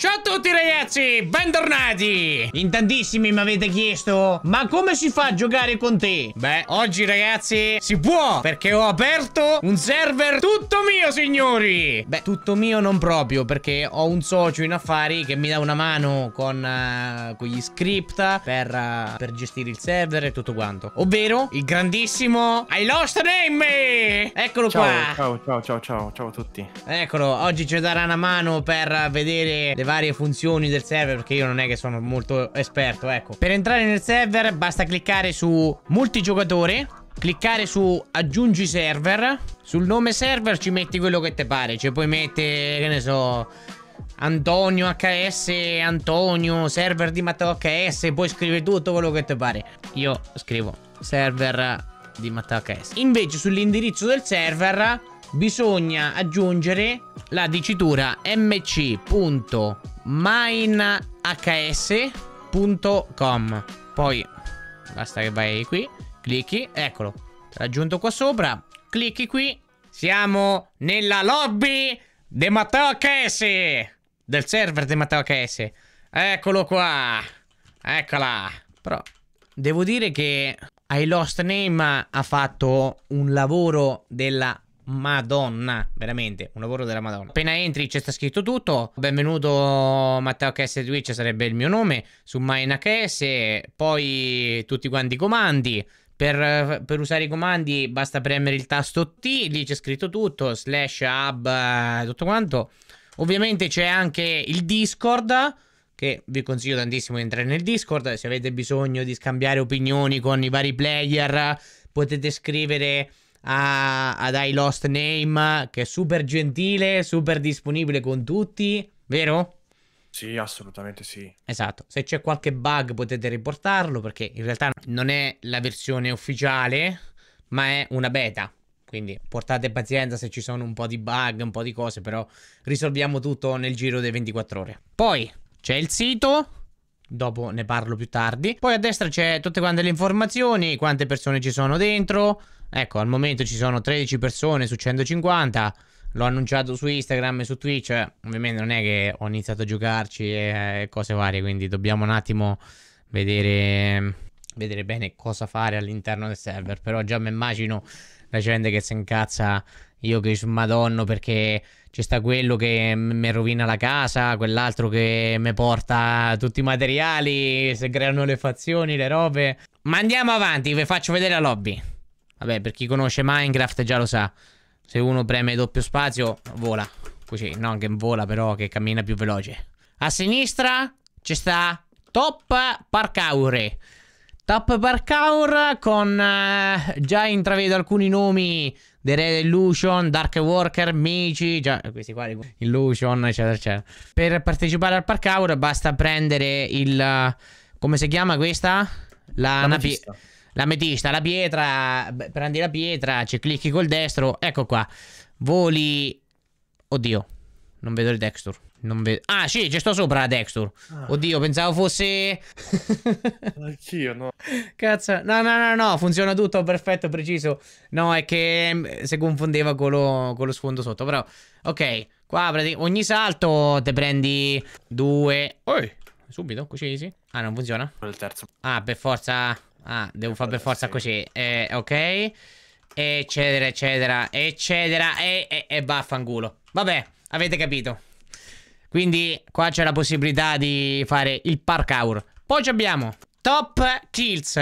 Ciao a tutti ragazzi, bentornati! In tantissimi mi avete chiesto Ma come si fa a giocare con te? Beh, oggi ragazzi si può Perché ho aperto un server tutto mio signori Beh, tutto mio non proprio Perché ho un socio in affari che mi dà una mano con, uh, con gli script per, uh, per, gestire il server e tutto quanto Ovvero il grandissimo I lost name Eccolo ciao, qua Ciao, ciao, ciao, ciao, ciao a tutti Eccolo, oggi ci darà una mano per vedere le varie funzioni del server perché io non è che sono molto esperto, ecco. Per entrare nel server basta cliccare su multigiocatore cliccare su aggiungi server sul nome server ci metti quello che ti pare cioè puoi mettere che ne so Antonio HS Antonio server di Matteo HS puoi scrivere tutto quello che ti pare io scrivo server di Matteo HS invece sull'indirizzo del server bisogna aggiungere la dicitura mc.minehs.com Poi basta che vai qui, clicchi, eccolo, raggiunto qua sopra, clicchi qui, siamo nella lobby di Matteo HS, del server di Matteo HS. Eccolo qua, eccola. Però devo dire che I Lost Name ha fatto un lavoro della Madonna, veramente un lavoro della Madonna. Appena entri c'è sta scritto tutto. Benvenuto Matteo KS Twitch sarebbe il mio nome su MyNKS, poi tutti quanti i comandi. Per, per, usare i comandi basta premere il tasto T, lì c'è scritto tutto, slash hub, eh, tutto quanto. Ovviamente c'è anche il Discord, che vi consiglio tantissimo di entrare nel Discord, se avete bisogno di scambiare opinioni con i vari player potete scrivere a, ad I Lost Name, che è super gentile, super disponibile con tutti, vero? Sì, assolutamente sì. Esatto, se c'è qualche bug potete riportarlo perché in realtà non è la versione ufficiale, ma è una beta. Quindi portate pazienza se ci sono un po' di bug, un po' di cose, però risolviamo tutto nel giro delle 24 ore. Poi c'è il sito, dopo ne parlo più tardi. Poi a destra c'è tutte quante le informazioni, quante persone ci sono dentro, Ecco, al momento ci sono 13 persone su 150. L'ho annunciato su Instagram e su Twitch. ovviamente non è che ho iniziato a giocarci e, eh, cose varie, quindi dobbiamo un attimo vedere, vedere bene cosa fare all'interno del server. Però già mi immagino la gente che si incazza. Io che sono madonna perché c'è sta quello che mi rovina la casa, quell'altro che mi porta tutti i materiali, si creano le fazioni, le robe. Ma andiamo avanti, vi faccio vedere la lobby. Vabbè, per chi conosce Minecraft già lo sa. Se uno preme doppio spazio, vola. Così, non che vola però, che cammina più veloce. A sinistra ci sta Top Parkour. Top Parkour con... Eh, già intravedo alcuni nomi. The Red Illusion, Dark Worker, Mici, già eh, questi qua, Illusion, eccetera, eccetera. Per partecipare al Parkour basta prendere il... Eh, come si chiama questa? La, la napi... L'ametista, la pietra, prendi la pietra, ci clicchi col destro, ecco qua. Voli... Oddio, non vedo il texture. Non vedo... Ah, sì, ci sto sopra la texture. Ah. Oddio, pensavo fosse... Anch'io, no. Cazzo, no, no, no, no, funziona tutto perfetto, preciso. No, è che mm, si confondeva con lo, con lo sfondo sotto, però... Ok, qua ogni salto te prendi due... Oi, subito, così, sì. Ah, non funziona? Quello Il terzo. Ah, per forza... Ah, devo fare per forza così. Eh, ok. Eccetera, eccetera, eccetera. E, e, e baffangulo. Vabbè, avete capito. Quindi qua c'è la possibilità di fare il parkour. Poi abbiamo top kills.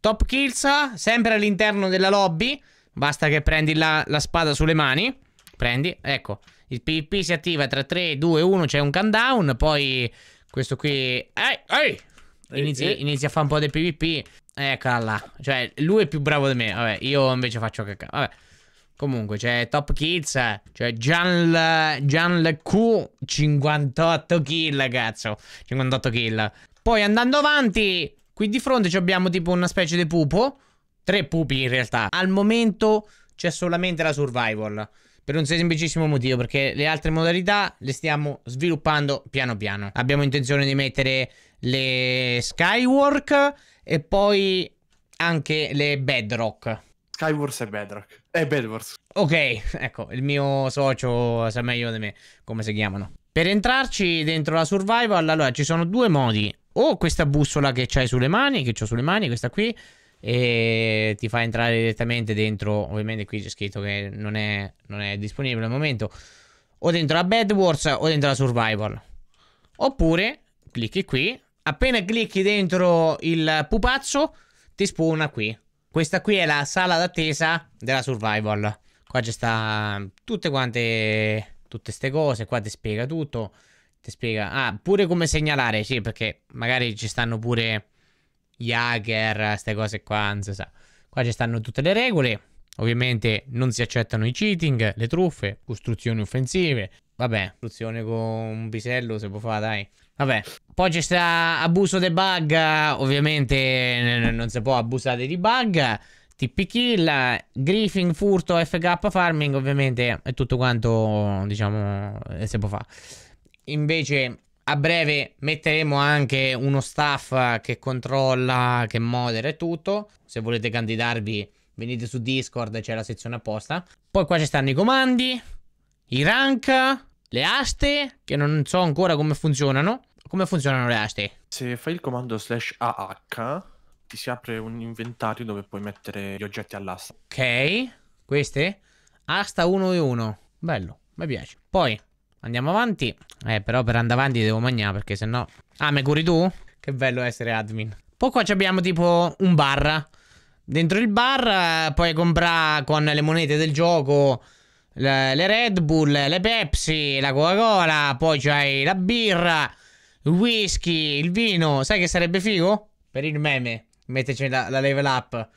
Top kills, sempre all'interno della lobby. Basta che prendi la, la spada sulle mani. Prendi, ecco. Il PvP si attiva tra 3, 2, 1, c'è un countdown. Poi questo qui... Ehi, ehi, Inizi, e... inizi, a fare un po' del PvP. Eccola eh, là. Cioè, lui è più bravo di me. Vabbè, io invece faccio cacca. Vabbè. Comunque, c'è cioè, Top Kids, cioè Gian, L, Q. 58 kill, cazzo. 58 kill. Poi andando avanti, qui di fronte abbiamo tipo una specie di pupo. Tre pupi in realtà. Al momento c'è solamente la survival. Per un semplicissimo motivo, perché le altre modalità le stiamo sviluppando piano piano. Abbiamo intenzione di mettere le Skywalk e poi anche le Bedrock. Skywars e Bedrock. E eh, Bedwars. Ok, ecco, il mio socio sa meglio di me come si chiamano. Per entrarci dentro la survival, allora ci sono due modi. O questa bussola che c'hai sulle mani, che ho sulle mani, questa qui, e ti fa entrare direttamente dentro. Ovviamente qui c'è scritto che non è, non è disponibile al momento. O dentro la Bad o dentro la Survival. Oppure clicchi qui Appena clicchi dentro il pupazzo, ti spawna qui. Questa qui è la sala d'attesa della survival. Qua ci sta mm, tutte quante, tutte ste cose, qua ti spiega tutto. Ti spiega, ah, pure come segnalare, sì, perché magari ci stanno pure gli hacker, queste cose qua, non si sa. Qua ci stanno tutte le regole. Ovviamente non si accettano i cheating, le truffe, costruzioni offensive, Vabbè, soluzione con un pisello se può fare, dai. Vabbè. Poi c'è sta abuso dei bug, ovviamente non si può abusare di bug. TP kill, griffing, furto, FK farming, ovviamente è tutto quanto, diciamo, eh, si può fare. Invece a breve metteremo anche uno staff che controlla, che modera e tutto. Se volete candidarvi venite su Discord, c'è la sezione apposta. Poi qua ci stanno i comandi, i rank, le aste, che non so ancora come funzionano. Come funzionano le aste? Se fai il comando slash AH, ti si apre un inventario dove puoi mettere gli oggetti all'asta. Ok, queste? Asta 1 e 1. Bello, mi piace. Poi, andiamo avanti. Eh, però per andare avanti devo mangiare perché sennò... Ah, me curi tu? Che bello essere admin. Poi qua abbiamo tipo un bar. Dentro il bar eh, puoi comprare con le monete del gioco le, le Red Bull, le Pepsi, la Coca-Cola, poi c'hai la birra, il whisky, il vino. Sai che sarebbe figo? Per il meme, metterci la, la level up.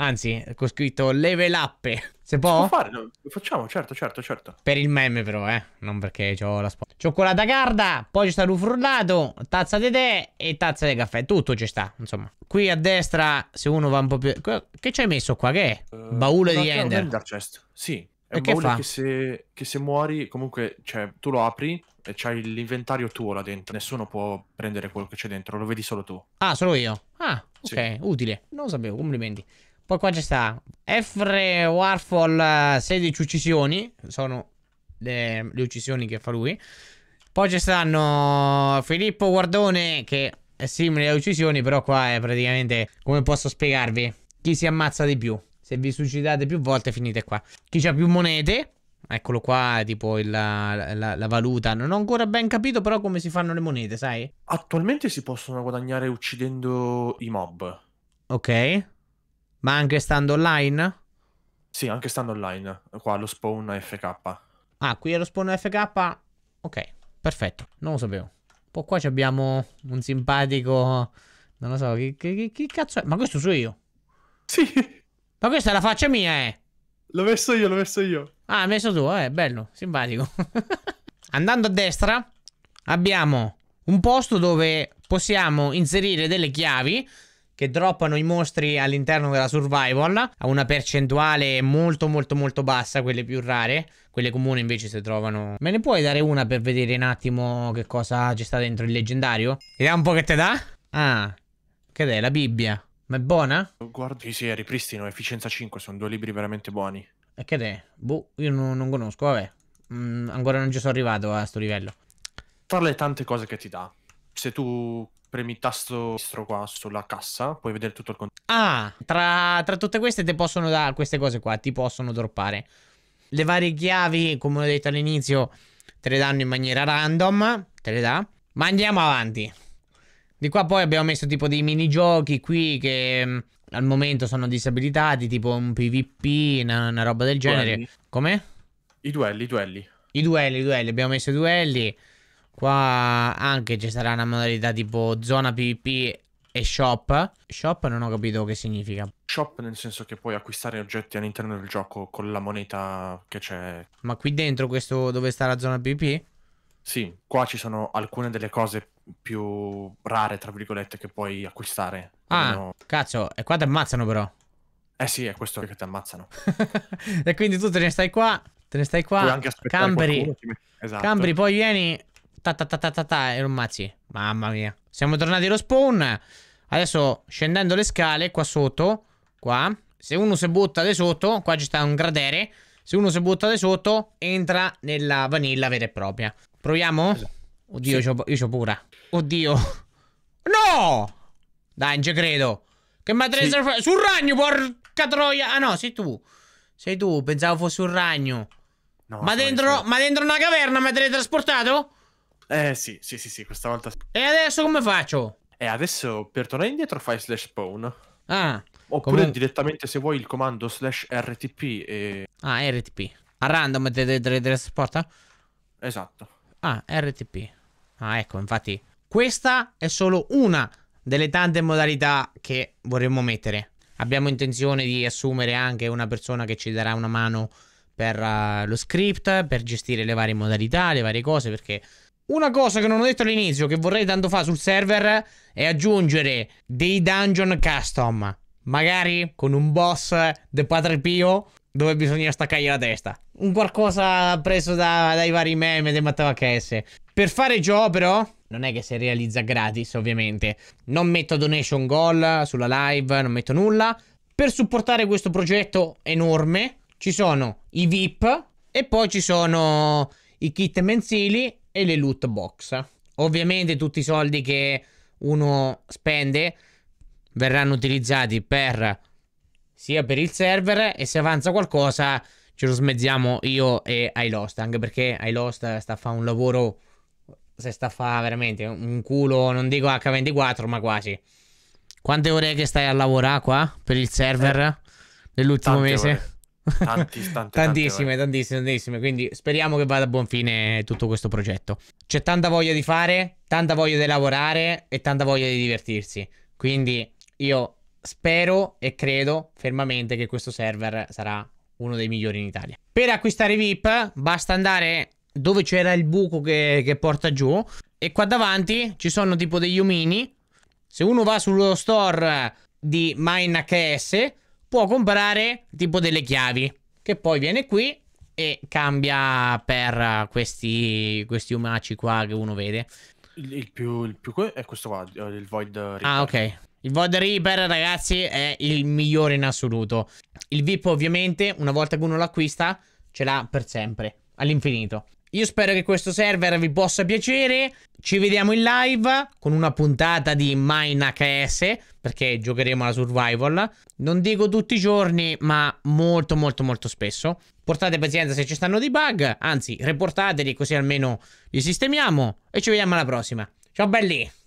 Anzi, ho scritto level up. Se può? Si può fare, lo facciamo, certo, certo, certo. Per il meme però, eh. Non perché ho la spot. Cioccolata carda, poi c'è sta frullato, tazza di tè e tazza di caffè. Tutto ci sta, insomma. Qui a destra, se uno va un po' più... Che c'hai messo qua? Che è? Uh, Baule di Ender. Ender chest. Sì, è e un che, boh, che, se, che, se, muori, comunque, cioè, tu lo apri e c'hai l'inventario tuo là dentro. Nessuno può prendere quello che c'è dentro, lo vedi solo tu. Ah, solo io. Ah, ok, sì. utile. Non lo sapevo, complimenti. Poi qua c'è sta Efre Warfall 16 eh, uccisioni. Sono le, eh, le uccisioni che fa lui. Poi ci stanno Filippo Guardone che è simile alle uccisioni, però qua è praticamente come posso spiegarvi chi si ammazza di più. Se vi suicidate più volte finite qua. Chi c'ha più monete? Eccolo qua, tipo il, la, la, la, valuta. Non ho ancora ben capito però come si fanno le monete, sai? Attualmente si possono guadagnare uccidendo i mob. Ok. Ma anche stando online? Sì, anche stando online. Qua lo spawn FK. Ah, qui è lo spawn FK? Ok, perfetto. Non lo sapevo. Poi qua abbiamo un simpatico... Non lo so, chi, chi, chi cazzo è? Ma questo sono io? Sì. Ma questa è la faccia mia, eh. L'ho messo io, l'ho messo io. Ah, hai messo tu, eh, bello, simpatico. Andando a destra abbiamo un posto dove possiamo inserire delle chiavi che droppano i mostri all'interno della survival a una percentuale molto molto molto bassa, quelle più rare, quelle comuni invece si trovano. Me ne puoi dare una per vedere un attimo che cosa ci sta dentro il leggendario? Vediamo un po' che te dà. Ah, che è la Bibbia. Ma è buona? Guardi, sì, ripristino, efficienza 5, sono due libri veramente buoni. E che è? Boh, io non, non conosco, vabbè. Mm, ancora non ci sono arrivato a sto livello. Tra le tante cose che ti dà, se tu premi il tasto destro qua sulla cassa, puoi vedere tutto il contenuto. Ah, tra, tra tutte queste ti possono dare queste cose qua, ti possono droppare. Le varie chiavi, come ho detto all'inizio, te le danno in maniera random, te le dà. Ma andiamo avanti. Di qua poi abbiamo messo tipo dei minigiochi qui che mm, al momento sono disabilitati, tipo un PvP, una, una roba del genere. Come? I duelli, i duelli. I duelli, i duelli, abbiamo messo i duelli. Qua anche ci sarà una modalità tipo zona PvP e shop. Shop non ho capito che significa. Shop nel senso che puoi acquistare oggetti all'interno del gioco con la moneta che c'è. Ma qui dentro questo dove sta la zona PvP? Sì, qua ci sono alcune delle cose più rare, tra virgolette, che puoi acquistare. Ah, almeno... cazzo, e qua ti ammazzano però. Eh sì, è questo che ti ammazzano. e quindi tu te ne stai qua, te ne stai qua, Anche cambri, qualcuno, esatto. cambri, poi vieni, ta ta ta ta ta, ta e lo ammazzi. Mamma mia. Siamo tornati allo spawn. Adesso scendendo le scale, qua sotto, qua, se uno si butta di sotto, qua ci sta un gradere, se uno si butta di sotto, entra nella vanilla vera e propria. Proviamo? Esatto. Oddio, sì. io c'ho pura. Oddio. No! Dai, non ci credo. Che madre sì. Sul ragno, porca troia. Ah no, sei tu. Sei tu, pensavo fosse un ragno. No, ma, dentro, ma dentro una caverna mi avete trasportato? Eh sì, sì, sì, sì, questa volta. E adesso come faccio? Eh, adesso per tornare indietro fai slash spawn. Ah. Oppure comunque... direttamente se vuoi il comando slash RTP e... Ah, RTP. A random te trasporta? Esatto. Ah, RTP. Ah, ecco, infatti questa è solo una delle tante modalità che vorremmo mettere. Abbiamo intenzione di assumere anche una persona che ci darà una mano per uh, lo script, per gestire le varie modalità, le varie cose, perché una cosa che non ho detto all'inizio, che vorrei tanto fare sul server, è aggiungere dei dungeon custom. Magari con un boss del padre Pio dove bisogna staccargli la testa. Un qualcosa preso da, dai vari meme di Matteo HS. Per fare ciò, però, non è che si realizza gratis, ovviamente. Non metto donation goal sulla live, non metto nulla. Per supportare questo progetto enorme ci sono i VIP e poi ci sono i kit mensili e le loot box. Ovviamente tutti i soldi che uno spende verranno utilizzati per sia per il server e se avanza qualcosa ce lo smezziamo io e iLost, anche perché iLost sta a fare un lavoro se sta a fare veramente un culo, non dico H24, ma quasi. Quante ore che stai a lavorare qua per il server eh, mese? Tanti, tante, tantissime, tante tantissime, tantissime. Quindi speriamo che vada a buon fine tutto questo progetto. C'è tanta voglia di fare, tanta voglia di lavorare e tanta voglia di divertirsi. Quindi io spero e credo fermamente che questo server sarà uno dei migliori in Italia. Per acquistare VIP basta andare dove c'era il buco che, che, porta giù. E qua davanti ci sono tipo degli omini. Se uno va sullo store di MineHS può comprare tipo delle chiavi. Che poi viene qui e cambia per questi, questi umaci qua che uno vede. Il, il, più, il più è questo qua, il Void Reaper. Ah, ok. Il Void Reaper, ragazzi, è il migliore in assoluto. Il VIP, ovviamente, una volta che uno l'acquista, ce l'ha per sempre, all'infinito. Io spero che questo server vi possa piacere. Ci vediamo in live con una puntata di Mine HS perché giocheremo alla survival. Non dico tutti i giorni, ma molto molto molto spesso. Portate pazienza se ci stanno dei bug, anzi, reportateli così almeno li sistemiamo e ci vediamo alla prossima. Ciao belli!